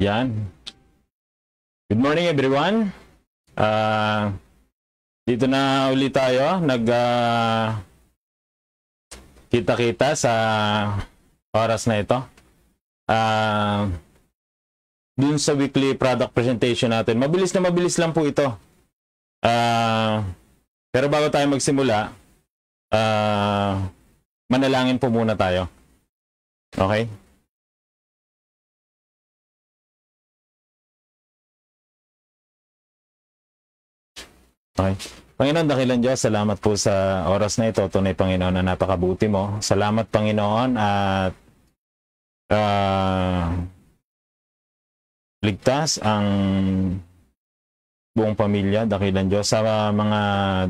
Yan. Good morning everyone. Uh, dito na ulit tayo nag uh, kita-kita sa oras na ito. Uh, dun sa weekly product presentation natin. Mabilis na mabilis lang po ito. Uh, pero bago tayo magsimula, uh, manalangin po muna tayo. Okay? Okay. Panginoon, dakilan Diyos, salamat po sa oras na ito. Tunay, Panginoon, na napakabuti mo. Salamat, Panginoon, at uh, ligtas ang buong pamilya, dakilan Diyos, sa mga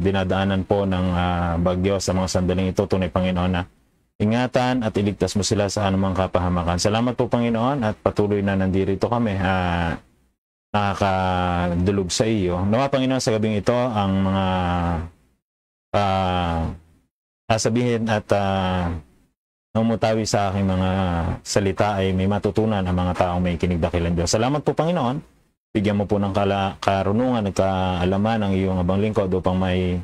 dinadaanan po ng uh, bagyo sa mga sandaling ito. Tunay, Panginoon, na ingatan at iligtas mo sila sa anumang kapahamakan. Salamat po, Panginoon, at patuloy na nandirito kami. Uh, nakakadulog sa iyo. Nawa Panginoon sa gabing ito ang mga uh, sasabihin at uh, namumutawi sa aking mga salita ay may matutunan ang mga taong may kinig dakilan Diyos. Salamat po Panginoon. Bigyan mo po ng kala, karunungan at kaalaman ang iyong abang lingkod upang may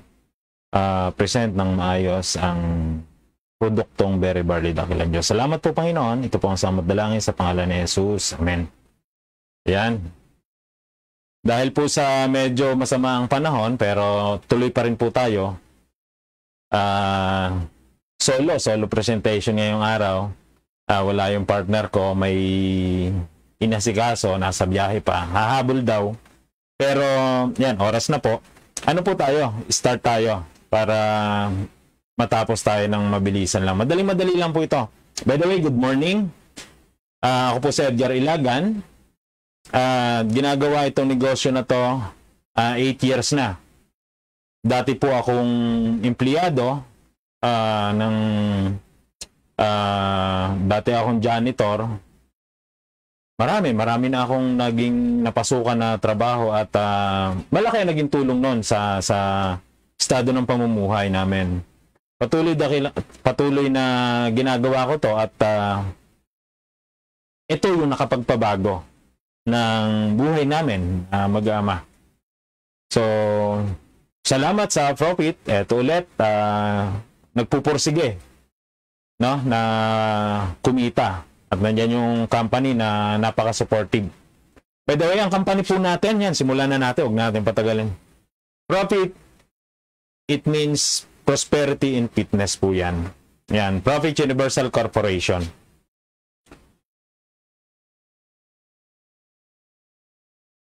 uh, present ng maayos ang produktong Berry Barley Dakilan Diyos. Salamat po Panginoon. Ito po ang samot dalangin sa pangalan ni Jesus. Amen. Ayan. Dahil po sa medyo masama ang panahon, pero tuloy pa rin po tayo. Uh, solo, solo presentation ngayong araw. Uh, wala yung partner ko, may inasikaso, nasa biyahe pa. Hahabol daw. Pero yan, oras na po. Ano po tayo? Start tayo para matapos tayo ng mabilisan lang. Madali-madali lang po ito. By the way, good morning. Uh, ako po si Edgar Ilagan uh, ginagawa itong negosyo na to 8 uh, ah, years na. Dati po akong empleyado uh, ng uh, dati akong janitor. Marami, marami na akong naging napasukan na trabaho at uh, malaki ang naging tulong noon sa sa estado ng pamumuhay namin. Patuloy na, patuloy na ginagawa ko to at uh, ito yung nakapagpabago ng buhay namin uh, mag-ama. So, salamat sa profit. Ito ulit, uh, nagpupursige no, na kumita. At nandyan yung company na napaka-supportive. By the way, ang company po natin, yan, simulan na natin, huwag natin patagalin. Profit, it means prosperity and fitness po yan. Yan, Profit Universal Corporation.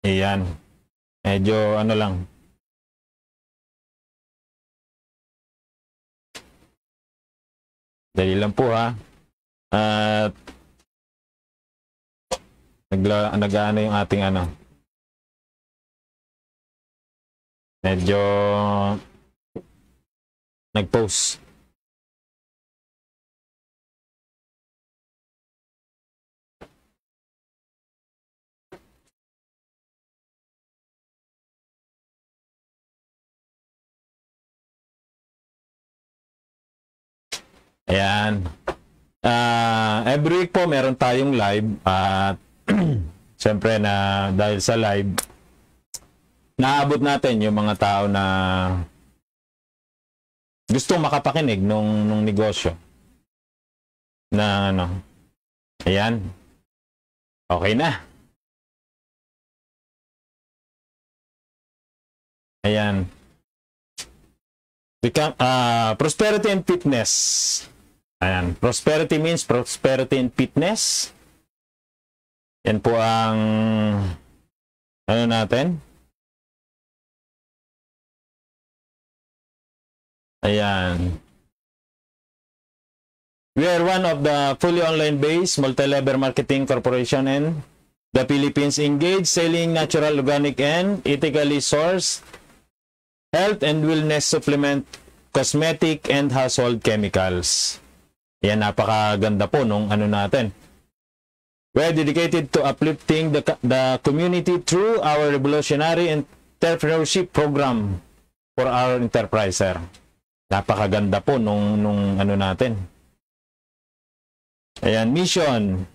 Ayan. Medyo ano lang. Dali lang po ha. At nagla nag-ano yung ating ano. Medyo nag-post. Ayan. Uh, every week po meron tayong live at siyempre na dahil sa live naabot natin yung mga tao na gustong makapakinig nung, nung negosyo na ano ayan okay na ayan Become, uh, prosperity and fitness Ayan. Prosperity means prosperity and fitness. Yan po ang ano natin? Ayan. We are one of the fully online-based multi-level marketing corporation in the Philippines engaged selling natural, organic, and ethically sourced health and wellness supplement, cosmetic, and household chemicals. Yan, napakaganda po nung ano natin. We are dedicated to uplifting the, the community through our revolutionary entrepreneurship program for our enterpriser. Napakaganda po nung, nung ano natin. Ayan, mission.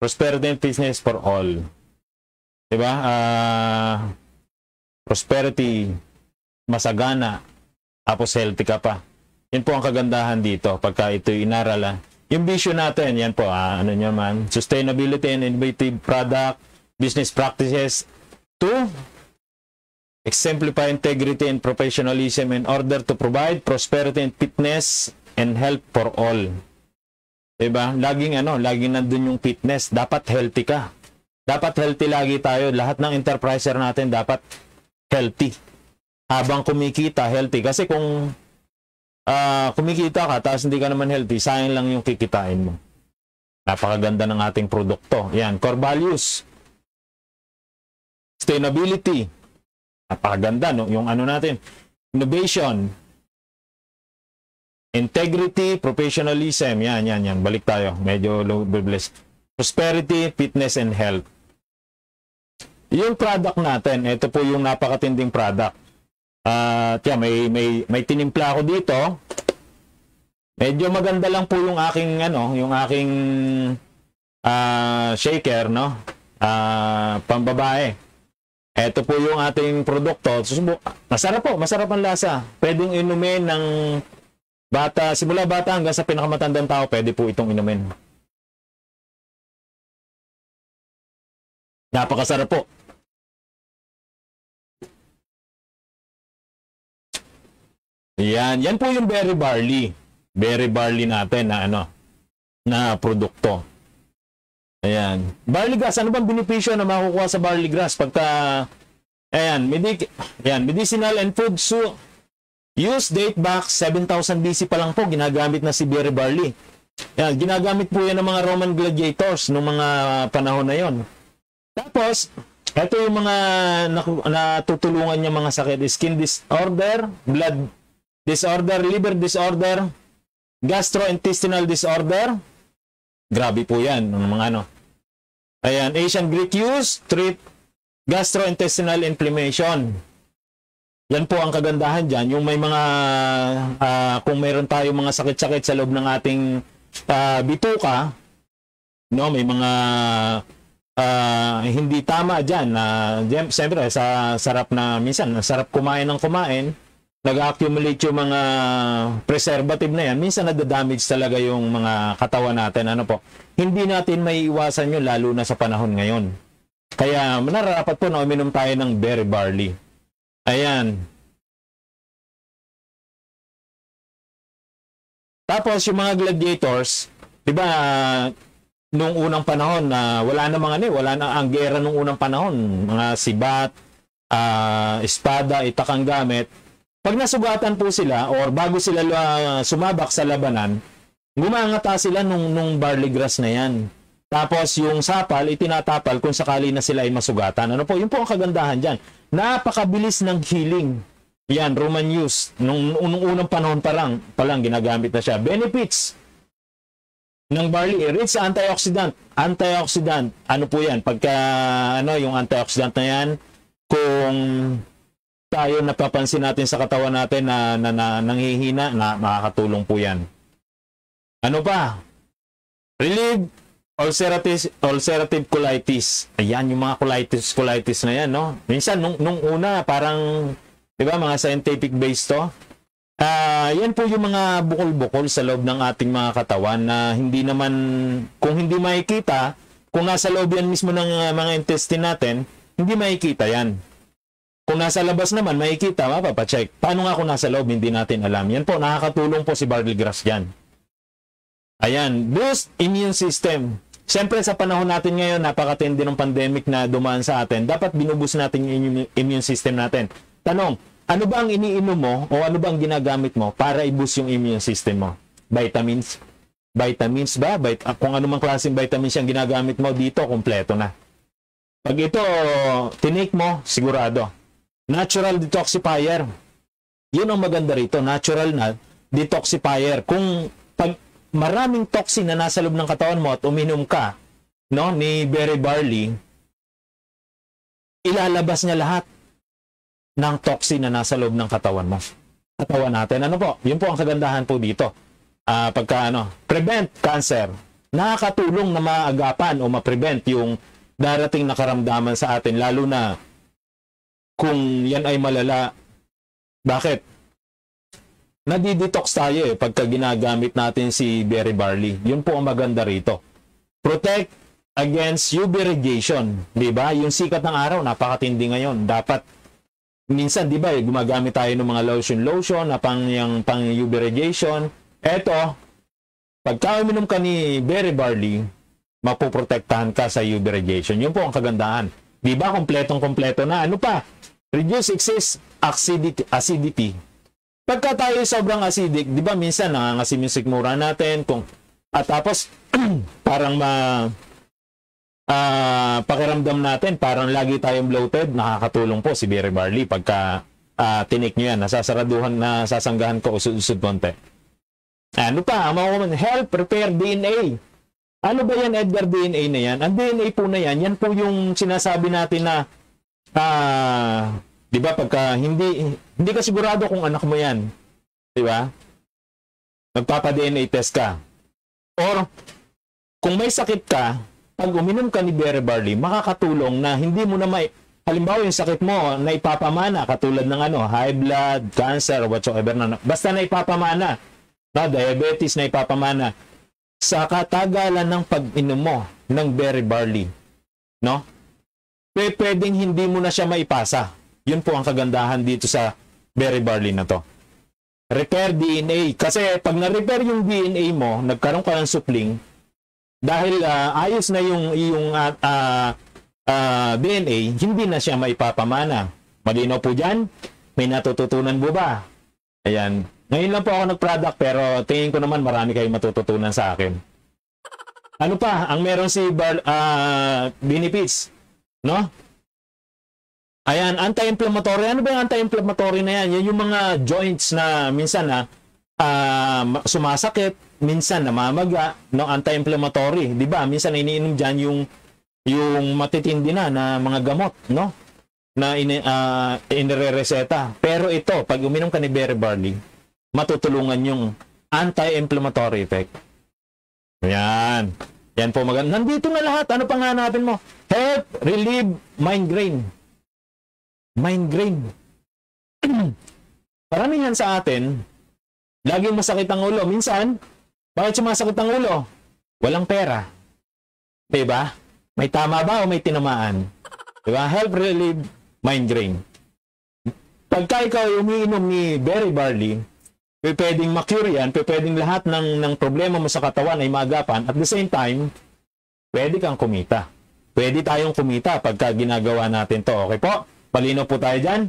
Prosperity and business for all. Diba? Uh, prosperity, masagana, tapos healthy ka pa. Yan po ang kagandahan dito pagka ito inaral. Ah. Yung vision natin, yan po, ah, ano nyo man, sustainability and innovative product, business practices to exemplify integrity and professionalism in order to provide prosperity and fitness and health for all. Diba? Laging ano, laging nandun yung fitness. Dapat healthy ka. Dapat healthy lagi tayo. Lahat ng enterpriser natin dapat healthy. Habang kumikita, healthy. Kasi kung uh, kumikita ka tapos hindi ka naman healthy, sayang lang yung kikitain mo. Napakaganda ng ating produkto. Yan, core values. Sustainability. Napakaganda, no? Yung ano natin. Innovation. Integrity, professionalism. Yan, yan, yan. Balik tayo. Medyo bless. Prosperity, fitness, and health. Yung product natin, ito po yung napakatinding product. At uh, may, may, may tinimpla ako dito. Medyo maganda lang po yung aking, ano, yung aking uh, shaker, no? Uh, pambabae. Ito po yung ating produkto. Susubok. Masarap po, masarap ang lasa. Pwedeng inumin ng bata, simula bata hanggang sa pinakamatandang tao, pwede po itong inumin. Napakasarap po. Yan, yan po yung berry barley. Berry barley natin na ano, na produkto. Ayan. Barley grass, ano bang benepisyo na makukuha sa barley grass pagka ayan, medic ayan, medicinal and food so use date back 7000 BC pa lang po ginagamit na si berry barley. Ayan, ginagamit po yan ng mga Roman gladiators noong mga panahon na yon. Tapos, ito yung mga natutulungan niya mga sakit, skin disorder, blood disorder, liver disorder, gastrointestinal disorder. Grabe po yan, ng mga ano. Ayan, Asian Greek use, treat gastrointestinal inflammation. Yan po ang kagandahan diyan, Yung may mga, uh, kung meron tayo mga sakit-sakit sa loob ng ating uh, bituka, no, may mga uh, hindi tama dyan. Uh, siyempre, sa sarap na minsan, sarap kumain ng kumain, nag-accumulate yung mga preservative na yan, minsan nadadamage talaga yung mga katawan natin. Ano po? Hindi natin may iwasan yun, lalo na sa panahon ngayon. Kaya nararapat po na uminom tayo ng berry barley. Ayan. Tapos yung mga gladiators, 'di ba, nung unang panahon na uh, wala na mga ano, eh, wala na ang gera nung unang panahon, mga sibat, uh, espada, itak ang gamit. Pag nasugatan po sila or bago sila sumabak sa labanan, gumangata sila nung, nung barley grass na yan. Tapos yung sapal, itinatapal kung sakali na sila ay masugatan. Ano po? Yun po ang kagandahan dyan. Napakabilis ng healing. Yan, Roman News. Nung, nung unang panahon pa lang, pa lang ginagamit na siya. Benefits ng barley. Rich sa antioxidant. Antioxidant. Ano po yan? Pagka ano, yung antioxidant na yan, kung tayo napapansin natin sa katawan natin na, na, na nanghihina, na makakatulong po yan. Ano pa? Relieve ulcerative, ulcerative colitis. Ayan, yung mga colitis, colitis na yan, no? Minsan, nung, nung una, parang, di ba, mga scientific base to. Uh, yan po yung mga bukol-bukol sa loob ng ating mga katawan na hindi naman, kung hindi makikita, kung nasa loob yan mismo ng uh, mga intestine natin, hindi makikita yan. Kung nasa labas naman, makikita, mapapacheck. Paano nga kung nasa loob, hindi natin alam. Yan po, nakakatulong po si barley grass yan. Ayan, boost immune system. Siyempre, sa panahon natin ngayon, napakatindi ng pandemic na dumaan sa atin, dapat binubus natin yung immune system natin. Tanong, ano ba ang iniinom mo o ano ba ang ginagamit mo para i-boost yung immune system mo? Vitamins? Vitamins ba? Vit ah, kung anumang klaseng vitamins yung ginagamit mo dito, kumpleto na. Pag ito, tinake mo, sigurado natural detoxifier. Yun ang maganda rito, natural na detoxifier. Kung pag maraming toxin na nasa loob ng katawan mo at uminom ka no, ni berry barley, ilalabas niya lahat ng toxin na nasa loob ng katawan mo. Katawan natin. Ano po? Yun po ang kagandahan po dito. Uh, pagka ano, prevent cancer. Nakakatulong na maagapan o ma-prevent yung darating na karamdaman sa atin lalo na kung yan ay malala. Bakit? Nadidetox tayo eh pagka ginagamit natin si berry barley. Yun po ang maganda rito. Protect against UV radiation. Di ba? Yung sikat ng araw, napakatindi ngayon. Dapat, minsan, di ba, eh, gumagamit tayo ng mga lotion-lotion na pang, yung, pang UV radiation. Eto, pagka uminom ka ni berry barley, mapoprotektahan ka sa UV radiation. Yun po ang kagandahan. Di ba? Kompletong-kompleto na. Ano pa? Reduce excess acidity. acidity. Pagka tayo sobrang acidic, di ba minsan nangangasim yung sigmura natin. Kung, at tapos, parang ma... Uh, pakiramdam natin, parang lagi tayong bloated. Nakakatulong po si Barry Barley pagka uh, tinik nyo yan. Nasasaraduhan, nasasanggahan ko usod-usod konti. Ano pa? Makukuman, help repair DNA. Ano ba yan, Edgar, DNA na yan? Ang DNA po na yan, yan po yung sinasabi natin na, ah, uh, di ba, pagka hindi, hindi ka sigurado kung anak mo yan. Di ba? Magpapa-DNA test ka. Or, kung may sakit ka, pag uminom ka ni Bere Barley, makakatulong na hindi mo na may, halimbawa yung sakit mo na ipapamana, katulad ng ano, high blood, cancer, whatsoever na, basta na ipapamana, na diabetes na ipapamana, sa katagalan ng pag-inom ng berry barley. No? Pe, pwedeng hindi mo na siya maipasa. Yun po ang kagandahan dito sa berry barley na to. Repair DNA. Kasi pag na-repair yung DNA mo, nagkaroon ka ng supling, dahil uh, ayos na yung, yung uh, ah, uh, ah, DNA, hindi na siya maipapamana. Malino po dyan? May natututunan mo ba? Ayan. Ngayon lang po ako nag-product pero tingin ko naman marami kayong matututunan sa akin. Ano pa ang meron si Bar, uh, ah, benefits? No? Ayan, anti-inflammatory. Ano ba yung anti-inflammatory na yan? Yan yung mga joints na minsan na ah, ah, uh, sumasakit, minsan namamaga, no? anti-inflammatory. 'Di ba? Minsan iniinom diyan yung yung matitindi na na mga gamot, no? Na in, uh, inire-reseta. Pero ito, pag uminom ka ni Berry Barley, matutulungan yung anti-inflammatory effect. Yan. Yan po maganda. Nandito na lahat. Ano pang hanapin mo? Help relieve migraine. Migraine. Paramihan sa atin, laging masakit ang ulo. Minsan, bakit sumasakit ang ulo? Walang pera. Diba? May tama ba o may tinamaan? Diba? Help relieve migraine. Pagka ikaw umiinom ni Berry Barley, Pe pwedeng ma-cure yan, pe pwedeng lahat ng, ng problema mo sa katawan ay magapan. At the same time, pwede kang kumita. Pwede tayong kumita pagka ginagawa natin to. Okay po? Palino po tayo dyan?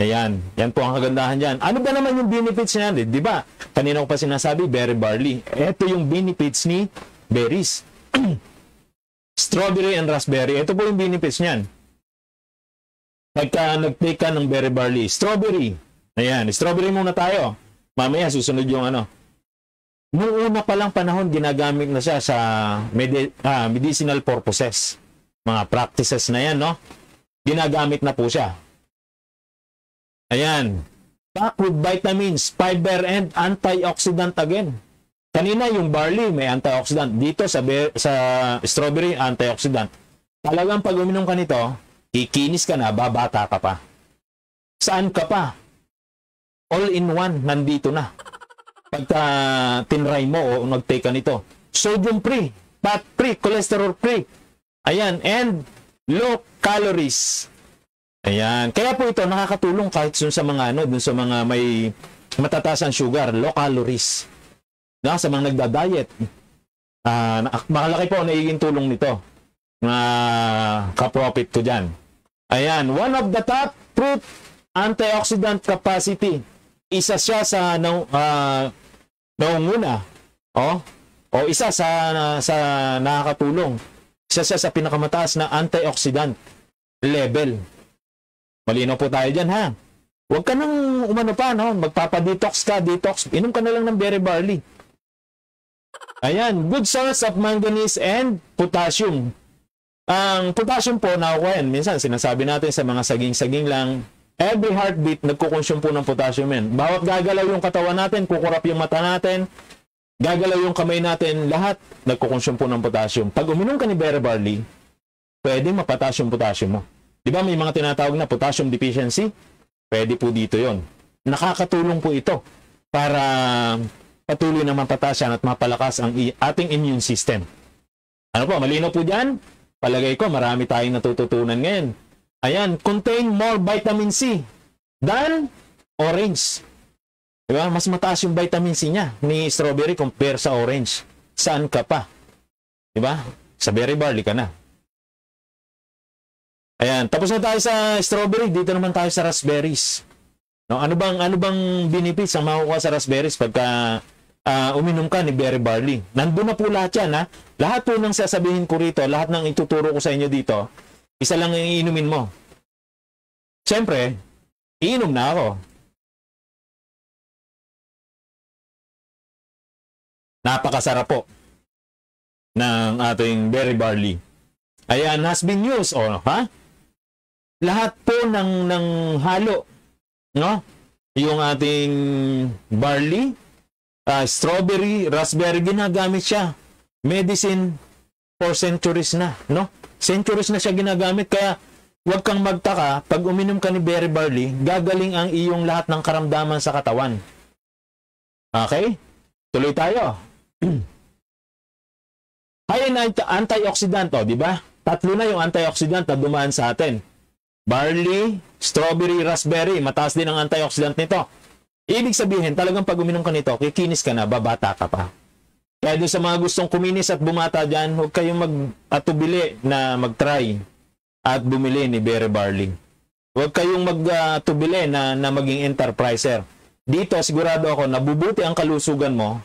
Ayan. Yan po ang kagandahan dyan. Ano ba naman yung benefits niya? Eh, di ba? Kanina ko pa sinasabi, berry barley. Ito yung benefits ni berries. Strawberry and raspberry. Ito po yung benefits niyan. Pagka nag-take ka ng berry barley. Strawberry. Ayan. Strawberry muna tayo. Mamaya susunod yung ano. Noong una pa lang panahon, ginagamit na siya sa medi- ah, medicinal purposes. Mga practices na yan, no? Ginagamit na po siya. Ayan. Packed vitamins, fiber, and antioxidant again. Kanina yung barley may antioxidant. Dito sa, sa strawberry, antioxidant. Talagang pag uminom ka nito, kikinis ka na, babata ka pa. Saan ka pa? all in one, nandito na. Pagka tinray mo o nag-take ka nito. Sodium free, fat free, cholesterol free. Ayan, and low calories. Ayan. Kaya po ito, nakakatulong kahit dun sa mga ano, dun sa mga may matataas ang sugar, low calories. Na, sa mga nagda-diet. Uh, makalaki po nagiging tulong nito. Na uh, ka-profit to dyan. Ayan, one of the top fruit antioxidant capacity isa siya sa nau, uh, naunguna. Oh, o oh, isa sa sa nakakatulong. Isa siya sa pinakamataas na antioxidant level. Malinaw po tayo diyan ha. Huwag ka nang umano pa, no? magpapa-detox ka, detox. Inom ka na lang ng berry barley. Ayan, good source of manganese and potassium. Ang potassium po, na yan. Minsan, sinasabi natin sa mga saging-saging lang, Every heartbeat, nagkukonsume po ng potassium yan. Bawat gagalaw yung katawan natin, kukurap yung mata natin, gagalaw yung kamay natin, lahat nagkukonsume po ng potassium. Pag uminom ka ni Berry Barley, pwedeng mapatas yung potassium mo. Di ba may mga tinatawag na potassium deficiency? Pwede po dito yon. Nakakatulong po ito para patuloy na mapatasyan at mapalakas ang ating immune system. Ano po, malino po dyan? Palagay ko, marami tayong natututunan ngayon. Ayan, contain more vitamin C than orange. Diba? Mas mataas yung vitamin C niya ni strawberry compare sa orange. Saan ka pa? Diba? Sa berry barley ka na. Ayan, tapos na tayo sa strawberry, dito naman tayo sa raspberries. No, ano bang ano bang benefits sa makukuha sa raspberries pagka uh, uminom ka ni berry barley? Nandun na po lahat 'yan, ha? Lahat po ng sasabihin ko rito, lahat ng ituturo ko sa inyo dito, isa lang ang iinumin mo. Siyempre, iinom na ako. Napakasarap po ng ating berry barley. Ayan, has been used. O, oh, ha? Lahat po ng, ng halo. No? Yung ating barley, uh, strawberry, raspberry, ginagamit siya. Medicine for centuries na. No? Centuries na siya ginagamit kaya huwag kang magtaka pag uminom ka ni Berry Barley, gagaling ang iyong lahat ng karamdaman sa katawan. Okay? Tuloy tayo. High in antioxidant, oh, di ba? Tatlo na yung antioxidant na dumaan sa atin. Barley, strawberry, raspberry, mataas din ang antioxidant nito. Ibig sabihin, talagang pag uminom ka nito, kikinis ka na, babata ka pa. Kaya sa mga gustong kuminis at bumata dyan, huwag kayong mag, at na mag-try at bumili ni Berry Barley. Huwag kayong magtubili uh, na, na maging enterpriser. Dito, sigurado ako, nabubuti ang kalusugan mo,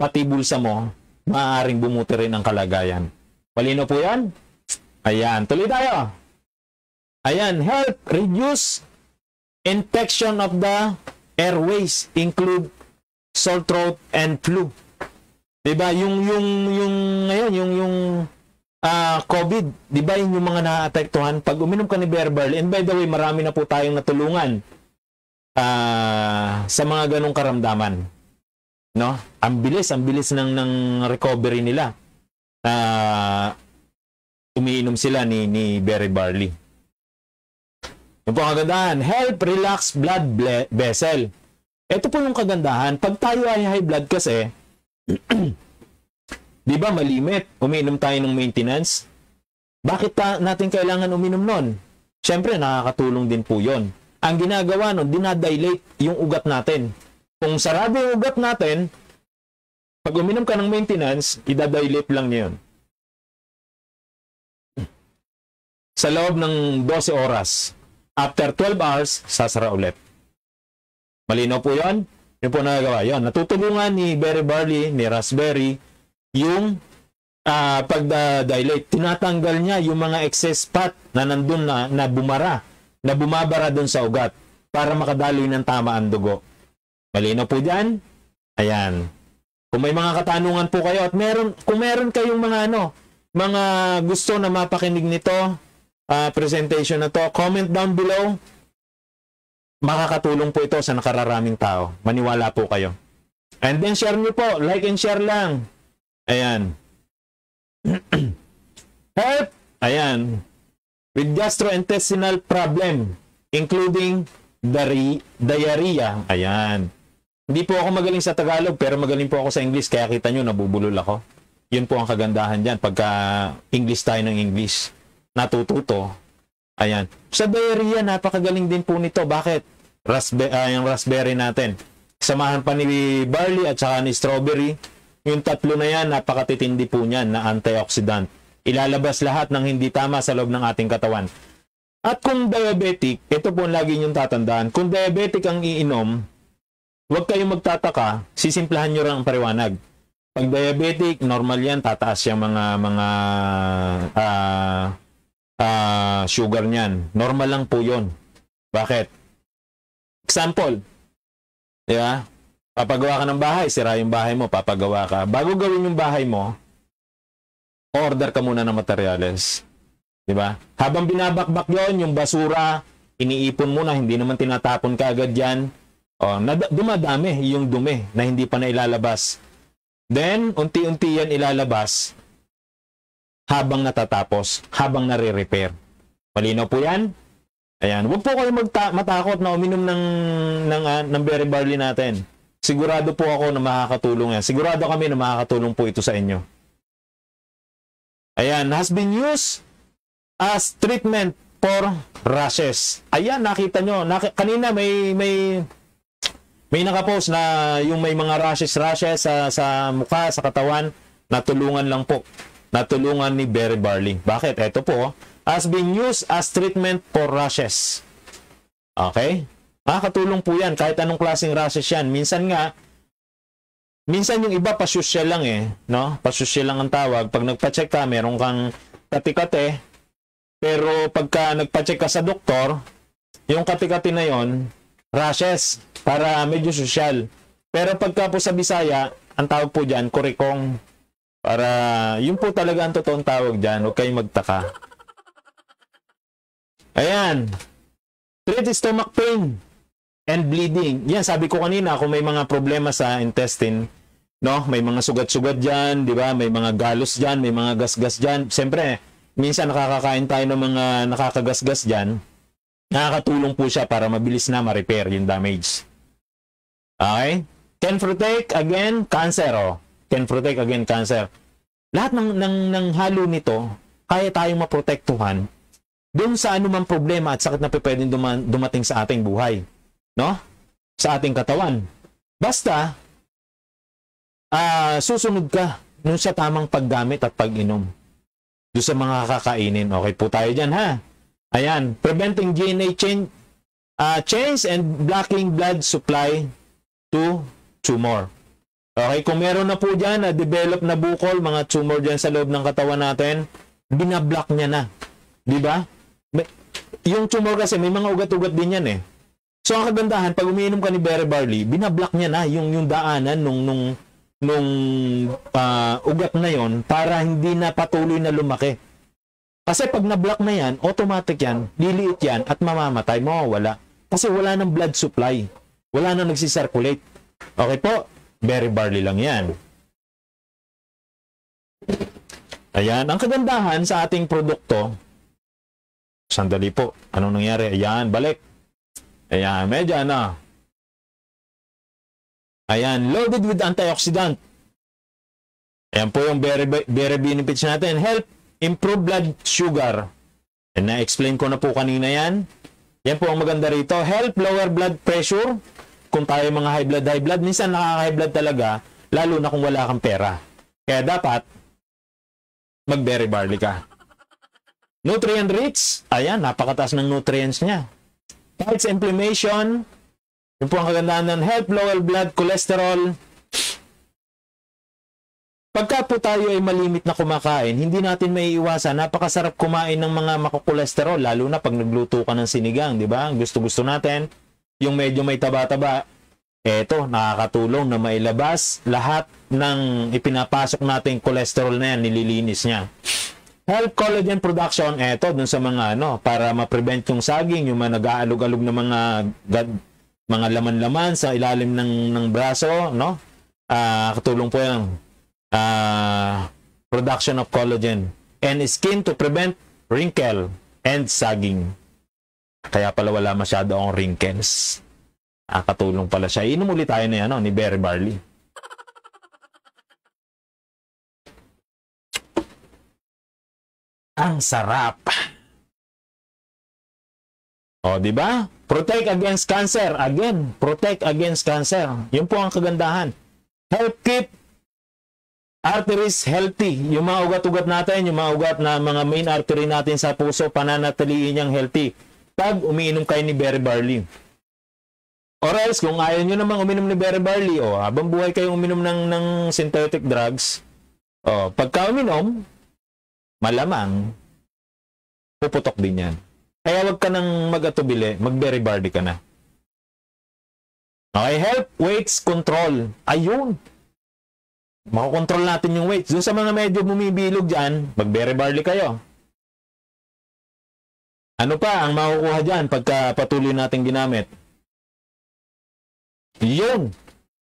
pati bulsa mo, maaaring bumuti rin ang kalagayan. Malino po yan? Ayan, tuloy tayo. Ayan, help reduce infection of the airways include sore throat and flu. 'Di ba? Yung yung yung ngayon yung yung uh, COVID, 'di ba yung mga naaapektuhan pag uminom ka ni Verbal. And by the way, marami na po tayong natulungan uh, sa mga ganong karamdaman. No? Ang bilis, ang bilis ng ng recovery nila. Uh, umiinom sila ni ni Berry Barley. Yung po ang kagandahan, help relax blood vessel. Ito po yung kagandahan. Pag tayo ay high blood kasi, Di ba malimit? Uminom tayo ng maintenance. Bakit ta natin kailangan uminom nun? Siyempre, nakakatulong din po yon. Ang ginagawa nun, dinadilate yung ugat natin. Kung sarado yung ugat natin, pag uminom ka ng maintenance, idadilate lang niya yun. Sa loob ng 12 oras. After 12 hours, sasara ulit. Malinaw po yon? Yun po nagagawa. Yun, natutulungan ni Barry Barley, ni Raspberry, yung uh, pagda-dilate. Tinatanggal niya yung mga excess fat na nandun na, na bumara, na bumabara dun sa ugat para makadaloy ng tama ang dugo. Malinaw po dyan? Ayan. Kung may mga katanungan po kayo at meron, kung meron kayong mga ano, mga gusto na mapakinig nito, uh, presentation na to, comment down below makakatulong po ito sa nakararaming tao. Maniwala po kayo. And then share niyo po. Like and share lang. Ayan. Help! Ayan. With gastrointestinal problem, including dari, diarrhea. Ayan. Hindi po ako magaling sa Tagalog, pero magaling po ako sa English. Kaya kita nyo, nabubulol ako. Yun po ang kagandahan dyan. Pagka English tayo ng English, natututo. Ayan. Sa diarrhea, napakagaling din po nito. Bakit? raspberry, uh, ah, yung raspberry natin. Samahan pa ni barley at saka ni strawberry. Yung tatlo na yan, napakatitindi po niyan na antioxidant. Ilalabas lahat ng hindi tama sa loob ng ating katawan. At kung diabetic, ito po lagi niyong tatandaan, kung diabetic ang iinom, huwag kayong magtataka, sisimplahan niyo lang ang pariwanag. Pag diabetic, normal yan, tataas yung mga, mga uh, uh, sugar niyan. Normal lang po yon. Bakit? Example, di ba? Papagawa ka ng bahay, sira yung bahay mo, papagawa ka. Bago gawin yung bahay mo, order ka muna ng materials. Di ba? Habang binabakbak yon yung basura, iniipon muna, hindi naman tinatapon ka agad yan. O, na, dumadami yung dumi na hindi pa na ilalabas. Then, unti-unti yan ilalabas habang natatapos, habang nare-repair. Malinaw po yan? Ayan, wag po kayo magta- matakot na uminom ng ng uh, ng berry barley natin. Sigurado po ako na makakatulong yan. Sigurado kami na makakatulong po ito sa inyo. Ayan, has been used as treatment for rashes. Ayan, nakita nyo. Nak- kanina may may may nakapost na yung may mga rashes rashes sa sa mukha, sa katawan, natulungan lang po. Natulungan ni Berry Barley. Bakit? Ito po, oh has been used as treatment for rashes. Okay? Makakatulong po yan kahit anong klaseng rashes yan. Minsan nga, minsan yung iba pasusya lang eh. No? Pasusya lang ang tawag. Pag nagpa-check ka, meron kang katikate. Pero pagka nagpa-check ka sa doktor, yung katikate na yon rashes para medyo social. Pero pagka po sa Bisaya, ang tawag po dyan, kurikong. Para, yun po talaga ang totoong tawag dyan. Huwag kayong magtaka. Ayan. Treat stomach pain and bleeding. Yan, sabi ko kanina, kung may mga problema sa intestine, no? May mga sugat-sugat diyan, 'di ba? May mga galos diyan, may mga gasgas diyan. Siyempre, minsan nakakakain tayo ng mga nakakagasgas diyan. Nakakatulong po siya para mabilis na ma-repair yung damage. Okay? Can protect again cancer, oh. Can protect again cancer. Lahat ng ng ng halo nito, kaya tayong maprotektuhan doon sa anumang problema at sakit na pwedeng dumating sa ating buhay. No? Sa ating katawan. Basta, uh, susunod ka nun sa tamang paggamit at pag-inom. Doon sa mga kakainin. Okay po tayo dyan ha. Ayan. Preventing DNA change, uh, ah, change and blocking blood supply to tumor. Okay, kung meron na po dyan, na-develop na bukol, mga tumor dyan sa loob ng katawan natin, binablock niya na. Di ba? Yung tumor kasi, may mga ugat-ugat din yan eh. So ang kagandahan, pag umiinom ka ni Berry Barley, binablock niya na yung, yung daanan nung, nung, nung uh, ugat na yon para hindi na patuloy na lumaki. Kasi pag na-block na yan, automatic yan, liliit yan, at mamamatay, mawawala. Kasi wala nang blood supply. Wala nang nagsisirculate. Okay po, Berry Barley lang yan. Ayan, ang kagandahan sa ating produkto, Sandali po. Anong nangyari? Ayan, balik. Ayan, medyo ano. Ayan, loaded with antioxidant. Ayan po yung very, very benefits natin. Help improve blood sugar. And na-explain ko na po kanina yan. Yan po ang maganda rito. Help lower blood pressure. Kung tayo mga high blood, high blood, minsan nakaka-high blood talaga, lalo na kung wala kang pera. Kaya dapat, mag-berry barley ka. Nutrient rich, ayan, napakataas ng nutrients niya. Fights inflammation, yun po ang kagandahan ng help lower blood cholesterol. Pagka po tayo ay malimit na kumakain, hindi natin may iwasan. Napakasarap kumain ng mga makukolesterol, lalo na pag nagluto ka ng sinigang, di ba? Gusto-gusto natin. Yung medyo may taba-taba, eto, nakakatulong na mailabas lahat ng ipinapasok nating kolesterol na yan, nililinis niya help collagen production, eto, dun sa mga ano, para ma-prevent yung sagging yung mga nag-aalog-alog ng mga gad, mga laman-laman sa ilalim ng ng braso, no? Ah, uh, katulong po yung uh, ah, production of collagen and skin to prevent wrinkle and sagging. Kaya pala wala masyado ang wrinkles. Ah, katulong pala siya. Inom ulit tayo na yan, no? ni Berry Barley. Ang sarap. O, di ba? Protect against cancer. Again, protect against cancer. Yun po ang kagandahan. Help keep arteries healthy. Yung mga ugat-ugat natin, yung mga ugat na mga main artery natin sa puso, pananatiliin niyang healthy. Pag umiinom kayo ni Berry Barley. Or else, kung ayaw nyo namang uminom ni Berry Barley, o habang buhay kayong uminom ng, ng synthetic drugs, o, pagka uminom, malamang puputok din yan. Kaya wag ka nang magatubili, magberry-bardy ka na. Okay, help weights control. Ayun. Makokontrol natin yung weights. Doon sa mga medyo bumibilog dyan, magberry-bardy kayo. Ano pa ang makukuha dyan pagka patuloy natin ginamit? Yun.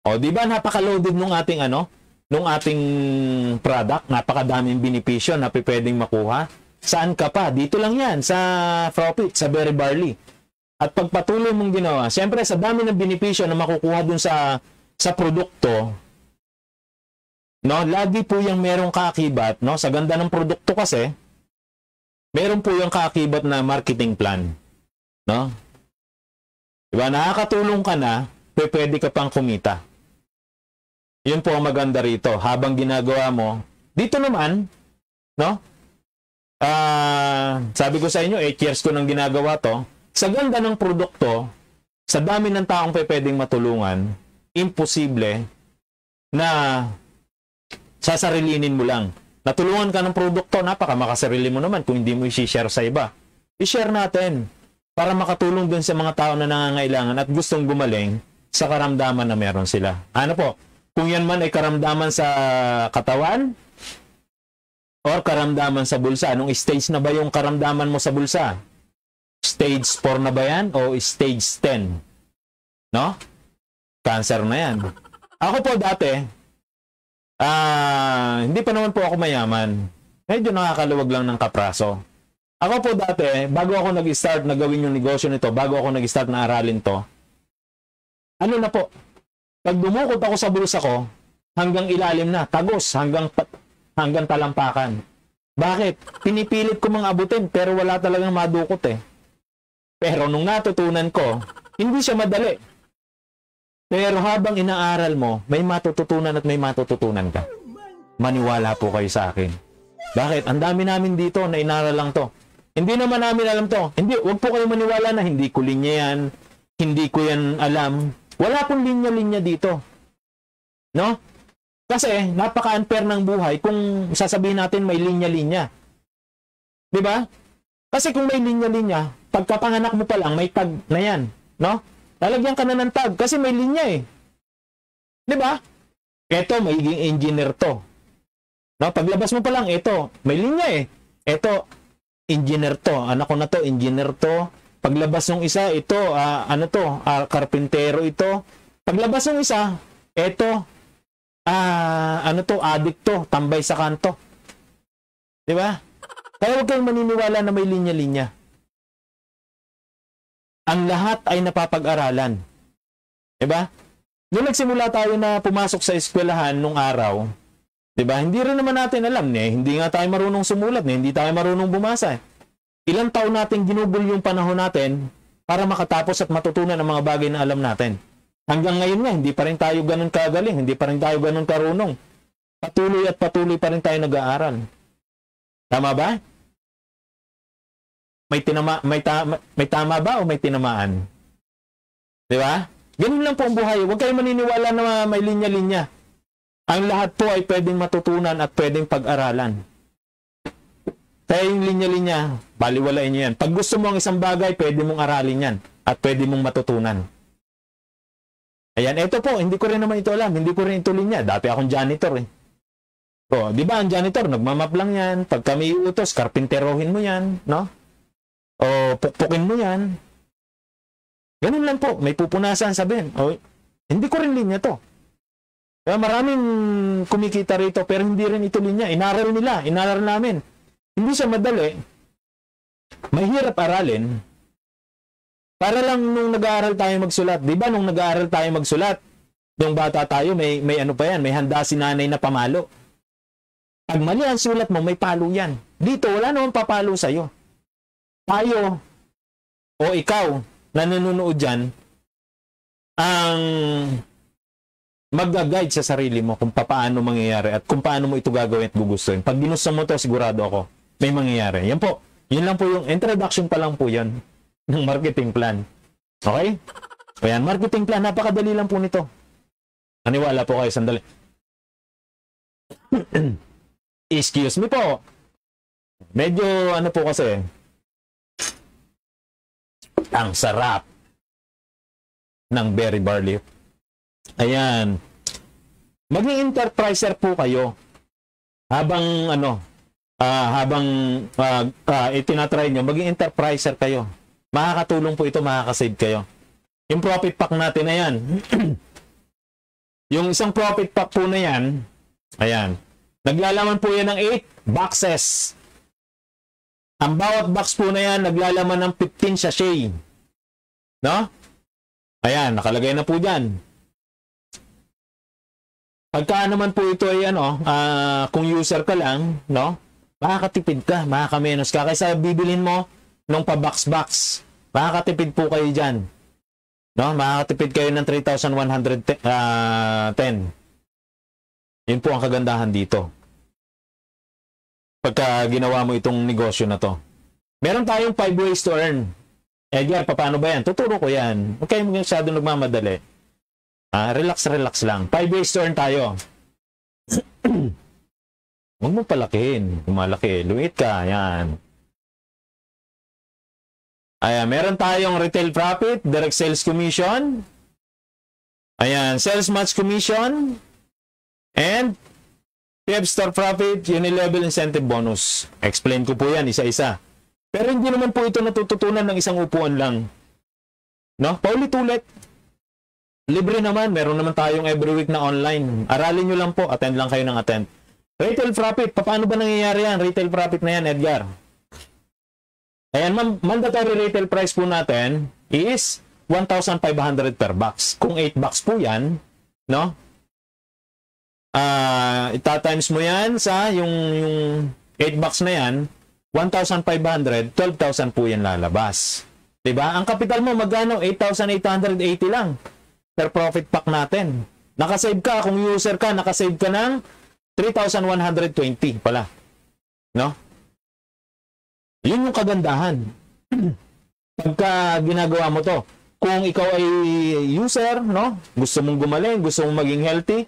O, di ba napaka-loaded nung ating ano? nung ating product, napakadaming benepisyo na pwedeng makuha. Saan ka pa? Dito lang yan, sa profit, sa Berry Barley. At pagpatuloy mong ginawa, siyempre sa dami ng benepisyo na makukuha dun sa, sa produkto, no, lagi po yung merong kaakibat, no, sa ganda ng produkto kasi, meron po yung kaakibat na marketing plan. No? Diba, nakakatulong ka na, pwede ka pang kumita. Yun po ang maganda rito. Habang ginagawa mo, dito naman, no? Uh, sabi ko sa inyo, 8 years ko nang ginagawa to. Sa ganda ng produkto, sa dami ng taong pwedeng matulungan, imposible na sasarilinin mo lang. Natulungan ka ng produkto, napaka makasarili mo naman kung hindi mo i-share sa iba. I-share natin para makatulong dun sa mga tao na nangangailangan at gustong gumaling sa karamdaman na meron sila. Ano po? Kung yan man ay karamdaman sa katawan or karamdaman sa bulsa. Anong stage na ba yung karamdaman mo sa bulsa? Stage 4 na ba yan o stage 10? No? Cancer na yan. Ako po dati, ah, uh, hindi pa naman po ako mayaman. Medyo nakakaluwag lang ng kapraso. Ako po dati, bago ako nag-start na gawin yung negosyo nito, bago ako nag-start na aralin to, ano na po, pag dumukot ako sa bulsa ko, hanggang ilalim na, tagos, hanggang, hanggang talampakan. Bakit? Pinipilit ko mga abutin, pero wala talagang madukot eh. Pero nung natutunan ko, hindi siya madali. Pero habang inaaral mo, may matututunan at may matututunan ka. Maniwala po kayo sa akin. Bakit? Ang dami namin dito na inaral lang to. Hindi naman namin alam to. Hindi, wag po kayo maniwala na hindi ko linya yan. Hindi ko yan alam. Wala pong linya-linya dito. No? Kasi napaka-unfair ng buhay kung sasabihin natin may linya-linya. 'Di ba? Kasi kung may linya-linya, pagkapanganak mo pa lang may tag na 'yan, no? Lalagyan ka na ng tag kasi may linya eh. 'Di ba? Ito magiging engineer 'to. No, paglabas mo pa lang ito, may linya eh. Ito engineer 'to, anak ko na 'to, engineer 'to, Paglabas ng isa, ito, uh, ano to, uh, karpintero ito. Paglabas ng isa, ito, uh, ah, ano to, adik to, tambay sa kanto. Di ba? Kaya huwag kayong maniniwala na may linya-linya. Ang lahat ay napapag-aralan. Di ba? Noong nagsimula tayo na pumasok sa eskwelahan nung araw, 'di ba? Hindi rin naman natin alam eh. Hindi nga tayo marunong sumulat, eh. hindi tayo marunong bumasa. Eh ilang taon natin ginugol yung panahon natin para makatapos at matutunan ang mga bagay na alam natin. Hanggang ngayon nga, hindi pa rin tayo ganun kagaling, hindi pa rin tayo ganun karunong. Patuloy at patuloy pa rin tayo nag-aaral. Tama ba? May tinama may tama, may tama ba o may tinamaan? 'Di ba? Ganun lang po ang buhay. Huwag kayong maniniwala na may linya-linya. Ang lahat po ay pwedeng matutunan at pwedeng pag-aralan. Kaya yung linya-linya, baliwalain nyo yan. Pag gusto mo ang isang bagay, pwede mong aralin yan at pwede mong matutunan. Ayan, ito po, hindi ko rin naman ito alam. Hindi ko rin ito linya. Dati akong janitor eh. O, di ba ang janitor, nagmamap lang yan. Pag kami iutos, karpinterohin mo yan, no? O, pukpukin mo yan. Ganun lang po. May pupunasan sabihin. O, hindi ko rin linya to. Kaya maraming kumikita rito pero hindi rin ito linya. Inaral nila, inaral namin. Hindi siya madali. Mahirap aralin. Para lang nung nag-aaral tayo magsulat, 'di ba? Nung nag-aaral tayo magsulat, yung bata tayo may may ano pa 'yan, may handa si nanay na pamalo. Pag mali ang sulat mo, may palo 'yan. Dito wala namang papalo sa iyo. Tayo o ikaw na nanonood diyan ang magga guide sa sarili mo kung paano mangyayari at kung paano mo ito gagawin at gugustuhin. Pag ginusto mo to, sigurado ako, may mangyayari. Yan po. Yun lang po yung introduction pa lang po yun ng marketing plan. Okay? So yan, marketing plan. Napakadali lang po nito. Aniwala po kayo. Sandali. Excuse me po. Medyo ano po kasi. Ang sarap ng berry barley. Ayan. Maging enterpriser po kayo habang ano, uh, habang uh, uh, itinatry nyo, maging enterpriser kayo. Makakatulong po ito, makakasave kayo. Yung profit pack natin, ayan. yung isang profit pack po na yan, ayan. Naglalaman po yan ng 8 boxes. Ang bawat box po na yan, naglalaman ng 15 sachet. No? Ayan, nakalagay na po dyan. Pagka naman po ito ay ano, uh, kung user ka lang, no? makakatipid ka, makakamenos ka. Kaysa bibilin mo nung pa-box-box, makakatipid po kayo dyan. No? Makakatipid kayo ng 3,110. Uh, ah, Yun po ang kagandahan dito. Pagka ginawa mo itong negosyo na to. Meron tayong 5 ways to earn. Edgar, ah, paano ba yan? Tuturo ko yan. Huwag kayong masyado nagmamadali. Ah, relax, relax lang. 5 ways to earn tayo. Huwag mo palakin. Malaki. Luit ka. Yan. Ayan. Meron tayong retail profit, direct sales commission. Ayan. Sales match commission. And PEP e store profit, unilevel incentive bonus. Explain ko po yan isa-isa. Pero hindi naman po ito natututunan ng isang upuan lang. No? Paulit-ulit. Libre naman, meron naman tayong every week na online. Aralin nyo lang po, attend lang kayo ng attend. Retail profit, paano ba nangyayari yan? Retail profit na yan, Edgar. Ayan, mandatory retail price po natin is 1,500 per box. Kung 8 box po yan, no? Uh, Ita-times mo yan sa yung, yung 8 box na yan, 1,500, 12,000 po yan lalabas. Diba? Ang capital mo magkano? 8,880 lang per profit pack natin. Nakasave ka, kung user ka, nakasave ka ng 3,120 pala. No? Yun yung kagandahan. Pagka ginagawa mo to, kung ikaw ay user, no? Gusto mong gumaling, gusto mong maging healthy,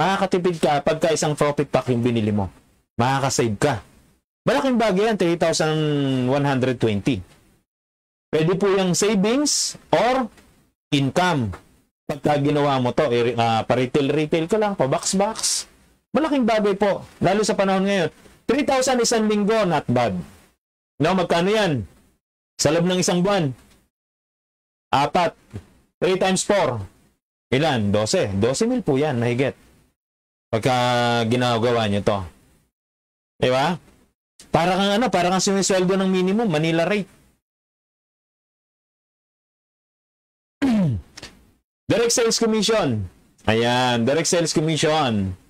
makakatipid ka pagka isang profit pack yung binili mo. Makakasave ka. Malaking bagay yan, 3,120. Pwede po yung savings or income. Pagka ginawa mo to, uh, ah, pa-retail-retail ka lang, pa-box-box. Malaking bagay po, lalo sa panahon ngayon. 3,000 isang linggo, not bad. No, magkano yan? Sa loob ng isang buwan? Apat. 3 times 4. Ilan? 12. 12 mil po yan, mahigit. Pagka ginagawa nyo to. Di ba? Para kang ano, para kang sumisweldo ng minimum, Manila rate. Direct Sales Commission. Ayan, Direct Sales Commission.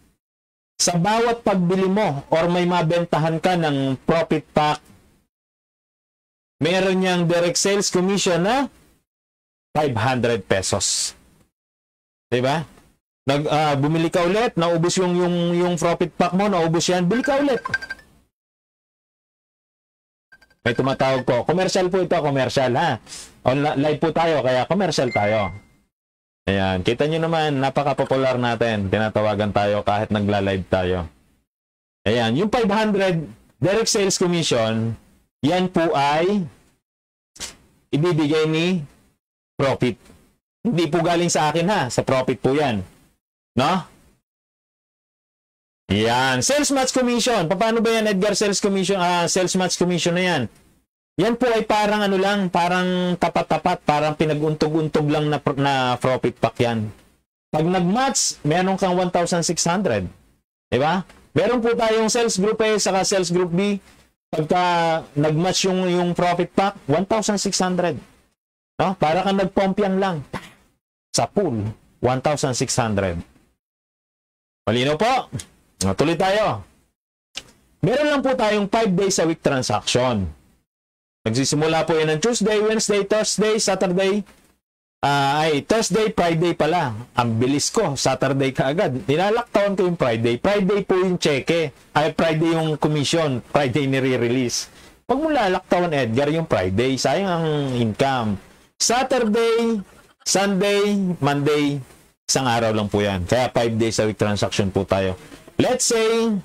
Sa bawat pagbili mo or may mabentahan ka ng profit pack, meron niyang direct sales commission na 500 pesos. 'Di ba? Nag uh, bumili ka ulit, naubos yung yung yung profit pack mo, naubos 'yan, bili ka ulit. May tumatawag po. Commercial po ito, commercial ha. Online live po tayo, kaya commercial tayo. Ayan, kita nyo naman, napaka-popular natin. Tinatawagan tayo kahit nagla-live tayo. Ayan, yung 500 direct sales commission, yan po ay ibibigay ni profit. Hindi po galing sa akin ha, sa profit po yan. No? Yan, sales match commission. Paano ba yan Edgar sales commission? Ah, sales match commission na yan. Yan po ay parang ano lang, parang tapat-tapat, parang pinaguntog untog lang na, na profit pack yan. Pag nag-match, meron kang 1,600. Diba? Meron po tayong sales group A saka sales group B. Pagka nag-match yung, yung profit pack, 1,600. No? Para kang nagpompyan lang. Sa pool, 1,600. Malino po? Tuloy tayo. Meron lang po tayong 5 days a week transaction. Nagsisimula po yan ng Tuesday, Wednesday, Thursday, Saturday. Uh, ay, Thursday, Friday pa lang. Ang bilis ko, Saturday kaagad. Nilalaktaon ko yung Friday. Friday po yung cheque. Ay, Friday yung commission. Friday nire-release. Pag mo lalaktaon, Edgar, yung Friday, sayang ang income. Saturday, Sunday, Monday, isang araw lang po yan. Kaya 5 days a week transaction po tayo. Let's say,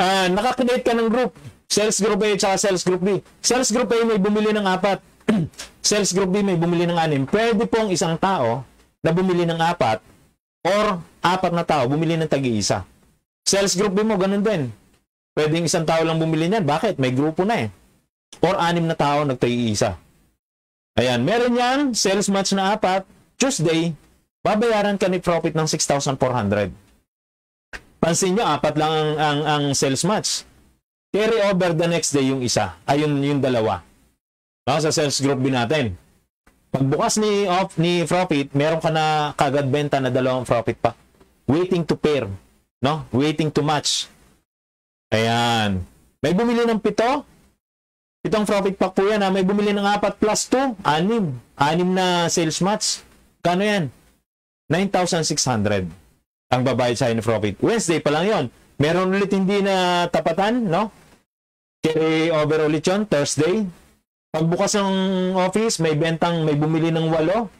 uh, ah, nakakreate ka ng group Sales Group A at Sales Group B. Sales Group A may bumili ng apat. sales Group B may bumili ng anim. Pwede pong isang tao na bumili ng apat or apat na tao bumili ng tag-iisa. Sales Group B mo, ganun din. Pwede isang tao lang bumili niyan. Bakit? May grupo na eh. Or anim na tao nagtag-iisa. Ayan, meron yan, sales match na apat, Tuesday, babayaran ka ni profit ng 6,400. Pansin nyo, apat lang ang, ang, ang sales match. Carry over the next day yung isa, Ayun yung, dalawa. Baka sa sales group din natin. Pagbukas ni off ni profit, meron ka na kagad benta na dalawang profit pa. Waiting to pair, no? Waiting to match. Ayan. May bumili ng pito, Itong profit pack po yan ha. May bumili ng 4 plus 2. Anim. Anim na sales match. Kano yan? 9,600 ang babayad sa inyo profit. Wednesday pa lang yon. Meron ulit hindi na tapatan, no? Carry over ulit yun, Thursday. Pagbukas ng office, may bentang, may bumili ng walo.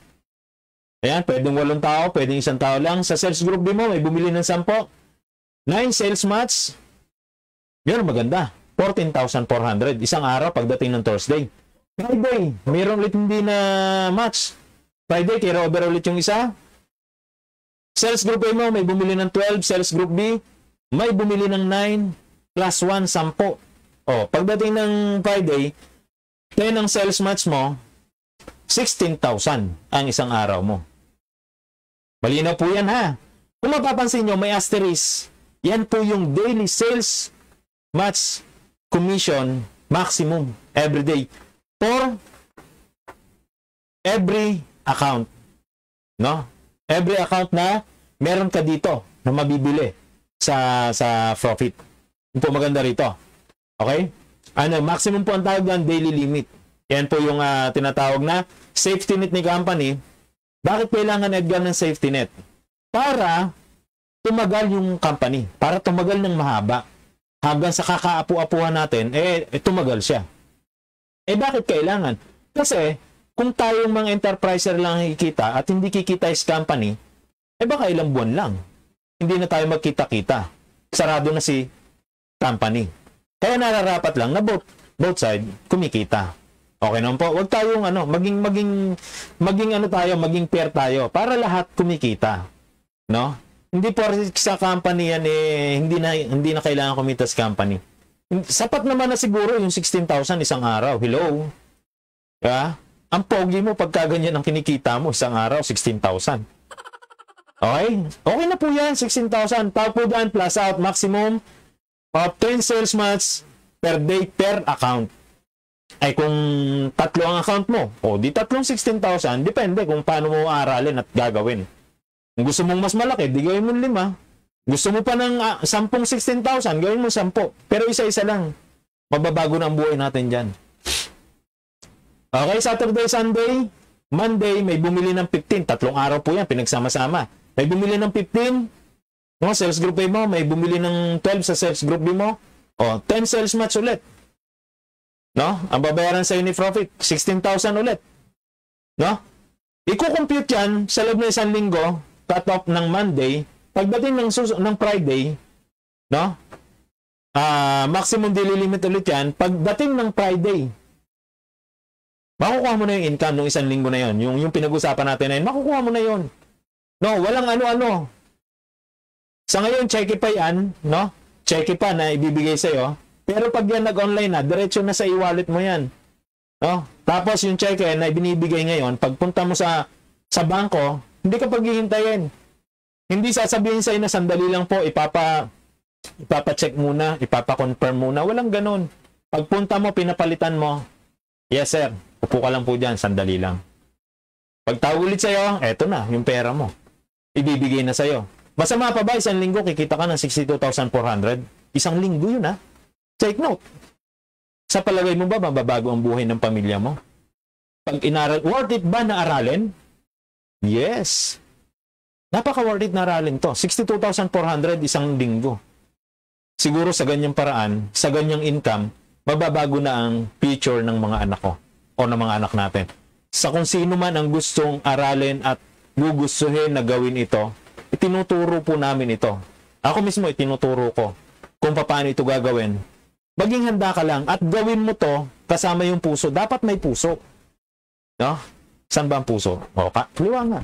Ayan, pwedeng walong tao, pwedeng isang tao lang. Sa sales group din mo, may bumili ng sampo. Nine sales match. Yun, maganda. 14,400. Isang araw pagdating ng Thursday. Friday, mayroon ulit hindi na match. Friday, kira over ulit yung isa. Sales group A mo, may bumili ng 12. Sales group B, may bumili ng 9. Plus 1, 10. Oh, pagdating ng Friday, then ang sales match mo, 16,000 ang isang araw mo. Malinaw po yan ha. Kung mapapansin nyo, may asterisk. Yan po yung daily sales match commission maximum every day for every account. No? Every account na meron ka dito na mabibili sa sa profit. Yung po maganda rito. Okay? Ano, maximum po ang tawag ng daily limit. Yan po yung uh, tinatawag na safety net ni company. Bakit kailangan Edgar ng safety net? Para tumagal yung company. Para tumagal ng mahaba. Hanggang sa kakaapu-apuhan natin, eh, eh tumagal siya. Eh bakit kailangan? Kasi kung tayong mga enterpriser lang kikita at hindi kikita is company, eh baka ilang buwan lang. Hindi na tayo magkita-kita. Sarado na si company. Kaya nararapat lang na both, both side kumikita. Okay naman po. Huwag tayong ano, maging maging maging ano tayo, maging fair tayo para lahat kumikita. No? Hindi po sa company yan eh hindi na hindi na kailangan kumita sa company. Sapat naman na siguro yung 16,000 isang araw. Hello. Ha? Diba? Ang pogi mo pag kaganyan ang kinikita mo isang araw 16,000. Okay? Okay na po yan, 16,000. Tawag po plus out, maximum Top 10 sales months per day per account. Ay kung tatlo ang account mo, o di tatlong 16,000, depende kung paano mo aaralin at gagawin. Kung gusto mong mas malaki, di gawin mo lima. Gusto mo pa ng uh, 10, 16,000, gawin mo 10. Pero isa-isa lang. Mababago na ang buhay natin dyan. Okay, Saturday, Sunday, Monday, may bumili ng 15. Tatlong araw po yan, pinagsama-sama. May bumili ng 15, No, sales group A mo, may bumili ng 12 sa sales group B mo. O, 10 sales match ulit. No? Ang babayaran sa ni profit, 16,000 ulit. No? Iko-compute yan sa loob ng isang linggo, cut-off ng Monday, pagdating ng, ng Friday, no? Uh, maximum daily limit ulit yan. Pagdating ng Friday, makukuha mo na yung income ng isang linggo na yon. Yung, yung pinag-usapan natin na yun, makukuha mo na yon. No, walang ano-ano. Sa ngayon, checky pa yan, no? Checky pa na ibibigay sa'yo. Pero pag yan nag-online na, diretso na sa e-wallet mo yan. No? Tapos yung cheque na binibigay ngayon, pagpunta mo sa sa bangko, hindi ka paghihintayin. Hindi sasabihin sa'yo na sandali lang po, ipapa ipapa-check muna, ipapa-confirm muna. Walang ganun. Pagpunta mo, pinapalitan mo. Yes, sir. Upo ka lang po dyan, sandali lang. Pag tawag ulit sa'yo, eto na, yung pera mo. Ibibigay na sa'yo. Masama pa ba isang linggo kikita ka ng 62,400? Isang linggo yun ha. Take note. Sa palagay mo ba mababago ang buhay ng pamilya mo? Pag inaral, worth it ba na aralin? Yes. Napaka-worth it na aralin to. 62,400 isang linggo. Siguro sa ganyang paraan, sa ganyang income, mababago na ang future ng mga anak ko o ng mga anak natin. Sa kung sino man ang gustong aralin at gugustuhin na gawin ito, tinuturo po namin ito. Ako mismo itinuturo ko kung paano ito gagawin. Maging handa ka lang at gawin mo to kasama yung puso. Dapat may puso. No? San ba ang puso? O, pa, liwa nga.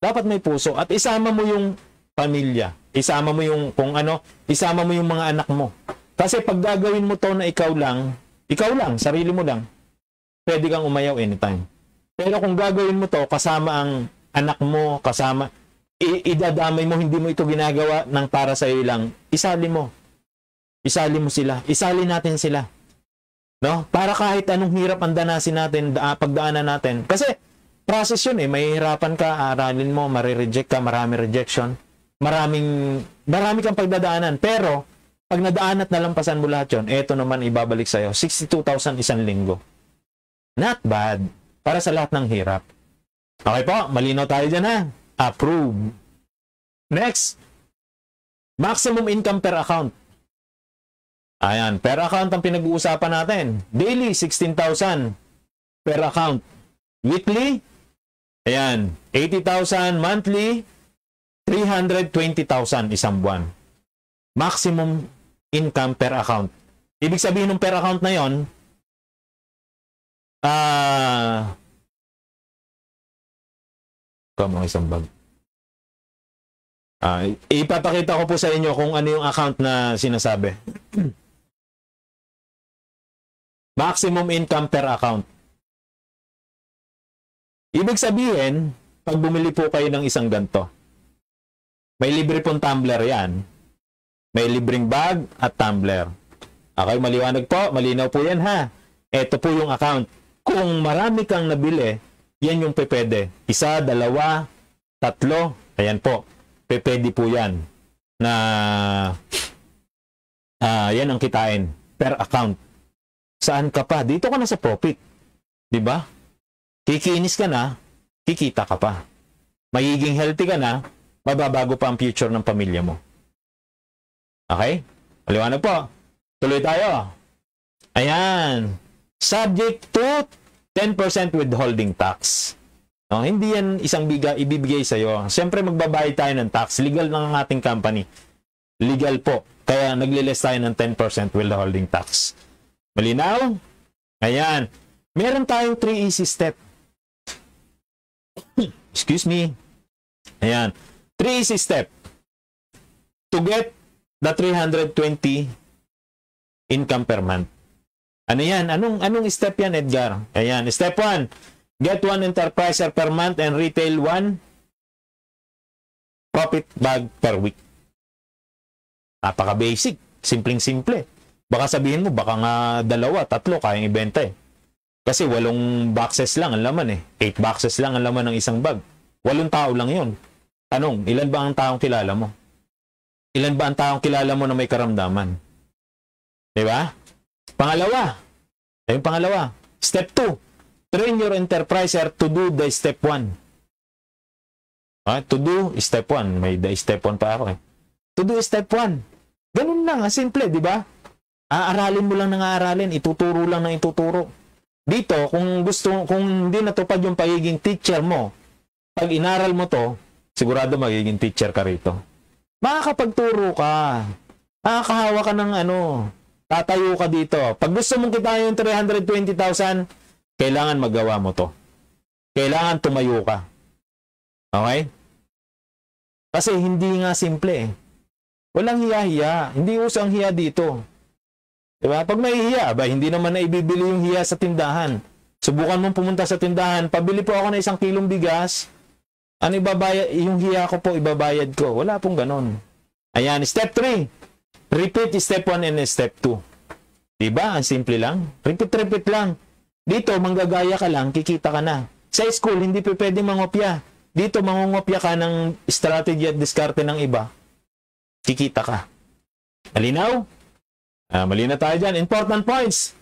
Dapat may puso at isama mo yung pamilya. Isama mo yung kung ano, isama mo yung mga anak mo. Kasi pag gagawin mo to na ikaw lang, ikaw lang, sarili mo lang, pwede kang umayaw anytime. Pero kung gagawin mo to kasama ang anak mo, kasama I- idadamay mo, hindi mo ito ginagawa ng para sa iyo lang. Isali mo. Isali mo sila. Isali natin sila. No? Para kahit anong hirap ang danasin natin, pagdaanan natin. Kasi process yun eh. Mahihirapan ka, aralin mo, marireject ka, marami rejection. Maraming, marami kang pagdadaanan. Pero, pag nadaan at nalampasan mo lahat yun, eto naman ibabalik sa'yo. 62,000 isang linggo. Not bad. Para sa lahat ng hirap. Okay po, malinaw tayo dyan ha. Approve. Next, maximum income per account. Ayan, per account ang pinag-uusapan natin. Daily, 16,000 per account. Weekly, ayan, 80,000. Monthly, 320,000 isang buwan. Maximum income per account. Ibig sabihin ng per account na yon, ah, uh, Tamang isang bag. Uh, ipapakita ko po sa inyo kung ano yung account na sinasabi. Maximum income per account. Ibig sabihin, pag bumili po kayo ng isang ganto, may libre pong tumbler yan. May libreng bag at tumbler. Okay, maliwanag po, malinaw po yan ha. Ito po yung account. Kung marami kang nabili, yan yung pepede. Isa, dalawa, tatlo. Ayan po. Pepede po yan. Na uh, yan ang kitain per account. Saan ka pa? Dito ka na sa profit. 'Di ba? Kikiinis ka na, kikita ka pa. Magiging healthy ka na, mababago pa ang future ng pamilya mo. Okay? Paliwanag po. Tuloy tayo. Ayan. Subject to 10% withholding tax. No, hindi yan isang biga ibibigay sa iyo. Siyempre magbabayad tayo ng tax. Legal ng ating company. Legal po. Kaya naglilis tayo ng 10% withholding tax. Malinaw? Ayan. Meron tayong 3 easy step. Excuse me. Ayan. 3 easy step. To get the 320 income per month. Ano yan? Anong, anong step yan, Edgar? Ayan. Step 1, get one enterpriser per month and retail one profit bag per week. Napaka-basic. Simpleng-simple. Baka sabihin mo, baka nga dalawa, tatlo, kayang ibenta eh. Kasi walong boxes lang ang laman eh. Eight boxes lang ang laman ng isang bag. Walong tao lang yon. Tanong, ilan ba ang taong kilala mo? Ilan ba ang taong kilala mo na may karamdaman? Di ba? Pangalawa, yung pangalawa, step 2, train your enterpriser to do the step 1. Ah, to do step 1, may the step 1 pa ako eh. To do step 1. Ganun lang, ah, simple, di ba? Aaralin mo lang ng aaralin, ituturo lang ng ituturo. Dito, kung gusto, kung hindi natupad yung pagiging teacher mo, pag inaral mo to, sigurado magiging teacher ka rito. Makakapagturo ka. Makakahawa ka ng ano, Tatayo ka dito. Pag gusto mong kita yung 320,000, kailangan magawa mo to. Kailangan tumayo ka. Okay? Kasi hindi nga simple eh. Walang hiya-hiya. Hindi usang hiya dito. Diba? Pag may hiya, ba, hindi naman na ibibili yung hiya sa tindahan. Subukan mong pumunta sa tindahan, pabili po ako ng isang kilong bigas, ano ibabayad, yung hiya ko po, ibabayad ko. Wala pong ganon. Ayan, step 3. Repeat step 1 and step 2. Diba? Ang simple lang. Repeat, repeat lang. Dito, manggagaya ka lang, kikita ka na. Sa school, hindi pa pwede mangopya. Dito, mangungopya ka ng strategy at diskarte ng iba. Kikita ka. Malinaw? Ah, mali tayo dyan. Important points.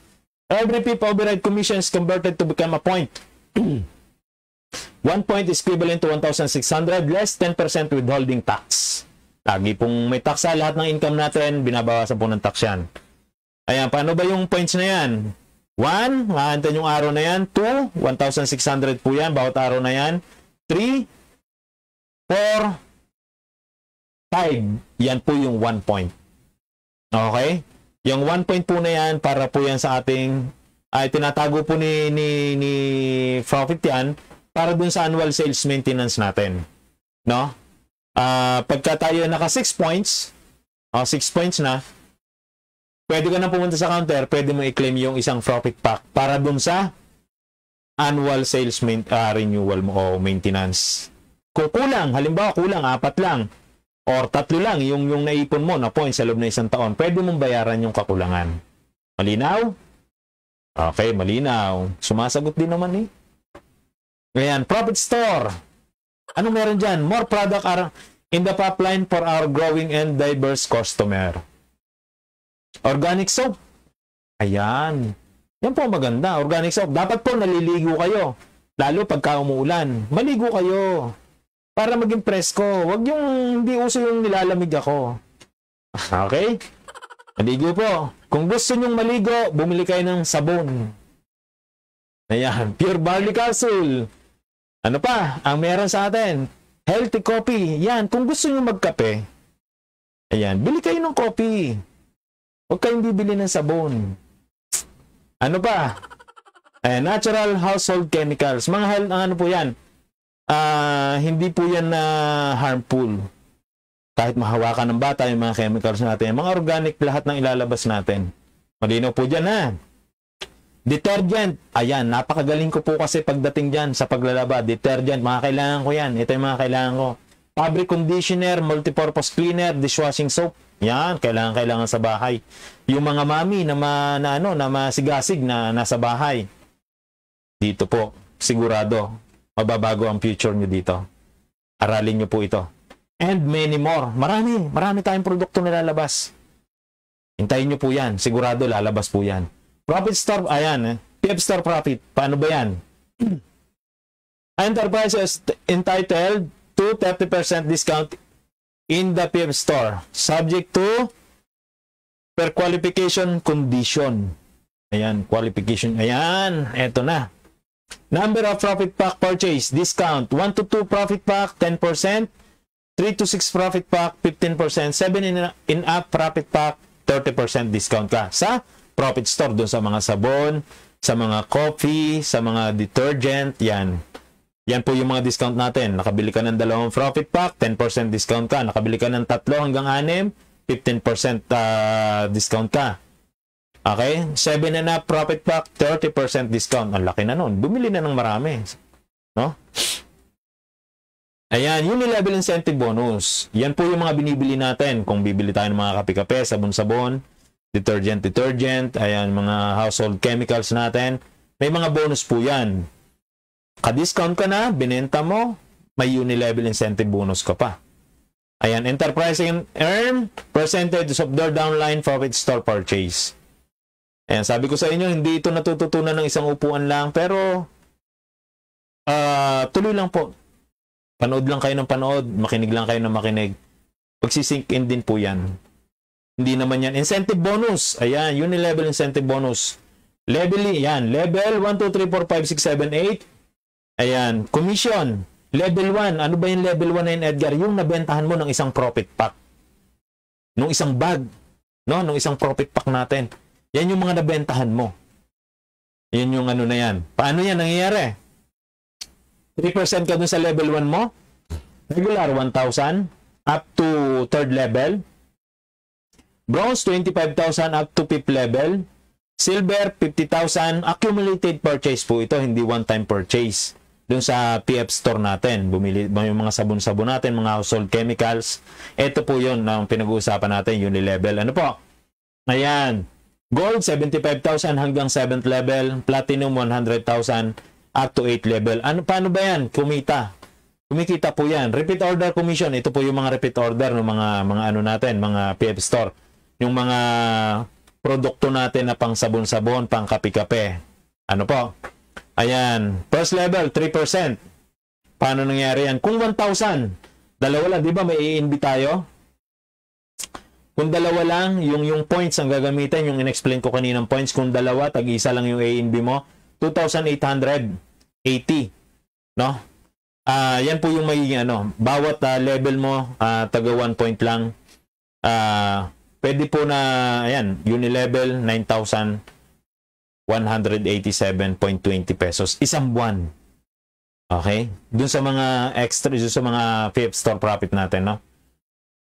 Every PIP override commission is converted to become a point. 1 point is equivalent to 1,600 less 10% withholding tax. Lagi pong may tax lahat ng income natin, binabawasan po ng tax yan. Ayan, paano ba yung points na yan? 1, mahantan yung araw na yan. 2, 1,600 po yan, bawat araw na yan. 3, 4, 5. Yan po yung 1 point. Okay? Yung 1 point po na yan, para po yan sa ating, ay tinatago po ni, ni, ni profit yan, para dun sa annual sales maintenance natin. No? uh, pagka tayo naka 6 points, uh, ah, 6 points na, pwede ka na pumunta sa counter, pwede mo i-claim yung isang profit pack para dun sa annual sales main, uh, renewal mo o maintenance. Kung kulang, halimbawa kulang, apat lang, or tatlo lang yung, yung naipon mo na points sa loob na isang taon, pwede mong bayaran yung kakulangan. Malinaw? Okay, malinaw. Sumasagot din naman eh. Ayan, profit store. Ano meron dyan? More product are in the pipeline for our growing and diverse customer. Organic soap. Ayan. Yan po maganda. Organic soap. Dapat po naliligo kayo. Lalo pagka umuulan. Maligo kayo. Para maging presko. Huwag yung hindi uso yung nilalamig ako. Okay? Maligo po. Kung gusto nyong maligo, bumili kayo ng sabon. Ayan, pure barley capsule. Ano pa? Ang meron sa atin, healthy coffee. Yan, kung gusto nyo magkape, ayan, bili kayo ng coffee. Huwag kayong bibili ng sabon. Ano pa? Eh, natural household chemicals. Mga health, ano po yan? Uh, hindi po yan na uh, harmful. Kahit mahawakan ng bata yung mga chemicals natin. Mga organic lahat ng ilalabas natin. Malinaw po dyan ha. Detergent. Ayan, napakagaling ko po kasi pagdating dyan sa paglalaba. Detergent, mga kailangan ko yan. Ito yung mga kailangan ko. Fabric conditioner, multipurpose cleaner, dishwashing soap. Yan, kailangan-kailangan sa bahay. Yung mga mami na, ma, na, ano, na masigasig na nasa bahay. Dito po, sigurado, mababago ang future nyo dito. Aralin nyo po ito. And many more. Marami, marami tayong produkto nilalabas. Hintayin nyo po yan. Sigurado lalabas po yan. Profit Star, ayan, eh. PF Star Profit. Paano ba yan? Enterprises entitled to 30% discount in the PF Store, subject to per qualification condition. Ayan, qualification. Ayan, eto na. Number of profit pack purchase, discount. 1 to 2 profit pack, 10%. 3 to 6 profit pack, 15%. 7 in, in up profit pack, 30% discount ka. Sa profit store doon sa mga sabon, sa mga coffee, sa mga detergent, yan. Yan po yung mga discount natin. Nakabili ka ng dalawang profit pack, 10% discount ka. Nakabili ka ng tatlo hanggang anim, 15% uh, ah, discount ka. Okay? 7 and up profit pack, 30% discount. Ang laki na nun. Bumili na ng marami. No? Ayan, yung level incentive bonus. Yan po yung mga binibili natin. Kung bibili tayo ng mga kape-kape, sabon-sabon, detergent, detergent, ayan, mga household chemicals natin. May mga bonus po yan. Ka-discount ka na, binenta mo, may Unilevel incentive bonus ka pa. Ayan, enterprising earn percentage of their downline profit store purchase. Ayan, sabi ko sa inyo, hindi ito natututunan ng isang upuan lang, pero uh, tuloy lang po. Panood lang kayo ng panood, makinig lang kayo ng makinig. Pagsisink in din po yan. Hindi naman yan. Incentive bonus. Ayan, unilevel incentive bonus. Level, yan. Level 1, 2, 3, 4, 5, 6, 7, 8. Ayan. Commission. Level 1. Ano ba yung level 1 na yun, Edgar? Yung nabentahan mo ng isang profit pack. Nung isang bag. No? Nung isang profit pack natin. Yan yung mga nabentahan mo. Yan yung ano na yan. Paano yan nangyayari? 3% ka dun sa level 1 mo. Regular 1,000. Up to third level. Bronze, 25,000 up to fifth level. Silver, 50,000. Accumulated purchase po ito, hindi one-time purchase. Doon sa PF store natin, bumili yung mga sabon-sabon natin, mga household chemicals. Ito po yun na pinag-uusapan natin, Unilevel. Ano po? Ayan. Gold, 75,000 hanggang 7th level. Platinum, 100,000 up to 8th level. Ano, paano ba yan? Kumita. Kumikita po yan. Repeat order commission. Ito po yung mga repeat order ng mga, mga ano natin, mga PF store yung mga produkto natin na pang sabon-sabon, pang kape-kape. Ano po? Ayan. First level, 3%. Paano nangyari yan? Kung 1,000, dalawa lang, di ba? May i tayo. Kung dalawa lang, yung, yung points ang gagamitin, yung in-explain ko kaninang points, kung dalawa, tag-isa lang yung A&B mo, 2,880. No? Ah, uh, yan po yung magiging ano, bawat uh, level mo, uh, taga 1 point lang. Ah, uh, pwede po na, ayan, Unilevel, 9,187.20 pesos. Isang buwan. Okay? Doon sa mga extra, doon sa mga fifth store profit natin, no?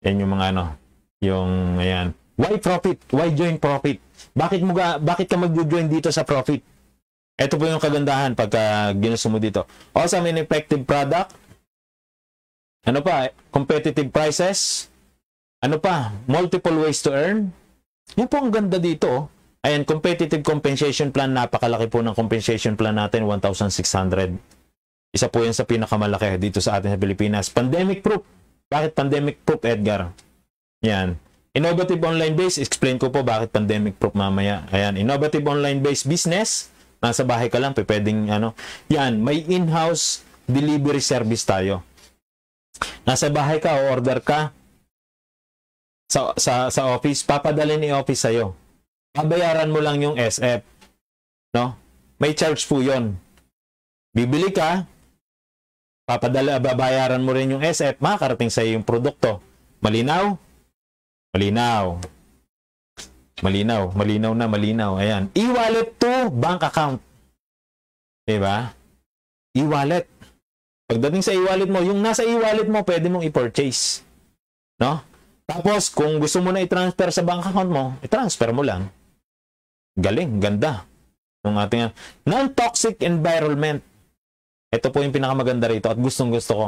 Yan yung mga ano, yung, ayan. Why profit? Why join profit? Bakit mo bakit ka mag-join dito sa profit? Ito po yung kagandahan pagka ginusto mo dito. Awesome and effective product. Ano pa? Competitive prices. Ano pa? Multiple ways to earn. Yan po ang ganda dito. Ayan, competitive compensation plan. Napakalaki po ng compensation plan natin, 1,600. Isa po yan sa pinakamalaki dito sa atin sa Pilipinas. Pandemic proof. Bakit pandemic proof, Edgar? Yan. Innovative online-based. Explain ko po bakit pandemic proof mamaya. Ayan, innovative online-based business. Nasa bahay ka lang, pwedeng ano. Yan, may in-house delivery service tayo. Nasa bahay ka, order ka, sa, sa, sa office, papadala ni office sa sa'yo. Babayaran mo lang yung SF. No? May charge po yon. Bibili ka, papadala, babayaran mo rin yung SF, makakarating sa'yo yung produkto. Malinaw? Malinaw. Malinaw. Malinaw na, malinaw. Ayan. E-wallet to bank account. 'Di ba? E-wallet. Pagdating sa e-wallet mo, yung nasa e-wallet mo, pwede mong i-purchase. No? Tapos, kung gusto mo na i-transfer sa bank account mo, i-transfer mo lang. Galing, ganda. Ng ating non-toxic environment. Ito po yung pinakamaganda rito at gustong gusto ko.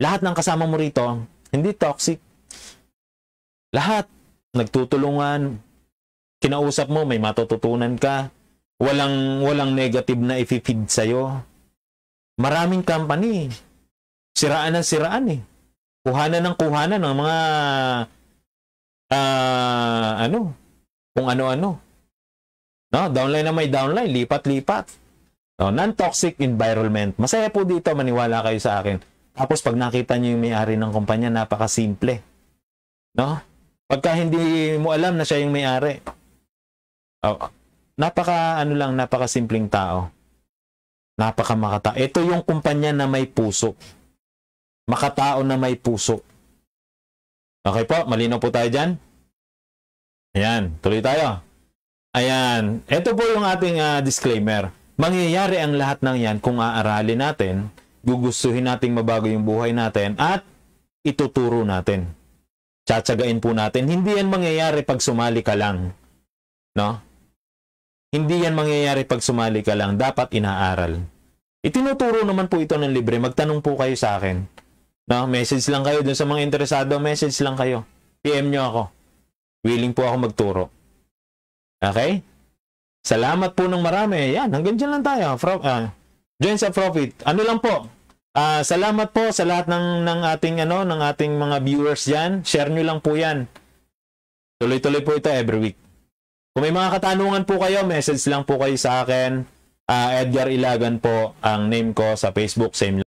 Lahat ng kasama mo rito, hindi toxic. Lahat. Nagtutulungan. Kinausap mo, may matututunan ka. Walang, walang negative na i-feed sa'yo. Maraming company. Siraan ang siraan eh kuhanan ng kuhanan ng mga uh, ano, kung ano-ano. No, downline na may downline, lipat-lipat. No, non-toxic environment. Masaya po dito, maniwala kayo sa akin. Tapos pag nakita niyo yung may-ari ng kumpanya, napakasimple. No? Pagka hindi mo alam na siya yung may-ari. Oh, napaka ano lang, napakasimpleng tao. Napaka makata. Ito yung kumpanya na may puso makatao na may puso. Okay po, malinaw po tayo dyan. Ayan, tuloy tayo. Ayan, ito po yung ating uh, disclaimer. Mangyayari ang lahat ng yan kung aaralin natin, gugustuhin nating mabago yung buhay natin, at ituturo natin. Tsatsagain po natin. Hindi yan mangyayari pag sumali ka lang. No? Hindi yan mangyayari pag sumali ka lang. Dapat inaaral. Itinuturo naman po ito ng libre. Magtanong po kayo sa akin. No, message lang kayo dun sa mga interesado, message lang kayo. PM nyo ako. Willing po ako magturo. Okay? Salamat po ng marami. Yan, hanggang dyan lang tayo. From, uh, ah, join sa profit. Ano lang po? Uh, salamat po sa lahat ng ng ating ano, ng ating mga viewers diyan. Share niyo lang po 'yan. Tuloy-tuloy po ito every week. Kung may mga katanungan po kayo, message lang po kayo sa akin. Uh, Edgar Ilagan po ang name ko sa Facebook, same